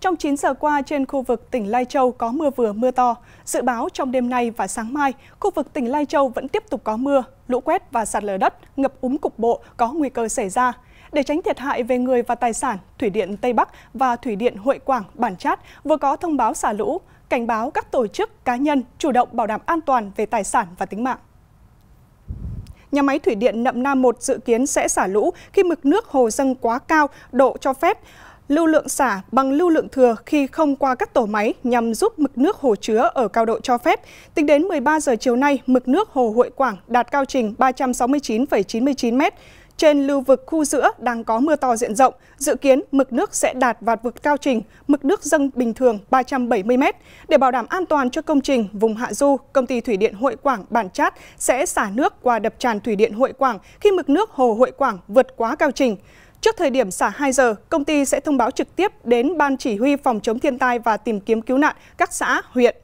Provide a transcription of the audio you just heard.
Trong 9 giờ qua trên khu vực tỉnh Lai Châu có mưa vừa mưa to. Dự báo trong đêm nay và sáng mai, khu vực tỉnh Lai Châu vẫn tiếp tục có mưa, lũ quét và sạt lở đất, ngập úng cục bộ có nguy cơ xảy ra. Để tránh thiệt hại về người và tài sản, Thủy điện Tây Bắc và Thủy điện Hội Quảng, Bản Chát vừa có thông báo xả lũ, cảnh báo các tổ chức, cá nhân chủ động bảo đảm an toàn về tài sản và tính mạng. Nhà máy thủy điện Nậm Nam 1 dự kiến sẽ xả lũ khi mực nước hồ dâng quá cao, độ cho phép lưu lượng xả bằng lưu lượng thừa khi không qua các tổ máy nhằm giúp mực nước hồ chứa ở cao độ cho phép. Tính đến 13 giờ chiều nay, mực nước hồ Hội Quảng đạt cao trình 369,99 m. Trên lưu vực khu giữa đang có mưa to diện rộng, dự kiến mực nước sẽ đạt và vượt cao trình, mực nước dâng bình thường 370 m. Để bảo đảm an toàn cho công trình vùng hạ du, công ty thủy điện Hội Quảng Bản Chát sẽ xả nước qua đập tràn thủy điện Hội Quảng khi mực nước hồ Hội Quảng vượt quá cao trình. Trước thời điểm xả 2 giờ, công ty sẽ thông báo trực tiếp đến Ban Chỉ huy Phòng chống thiên tai và tìm kiếm cứu nạn các xã, huyện,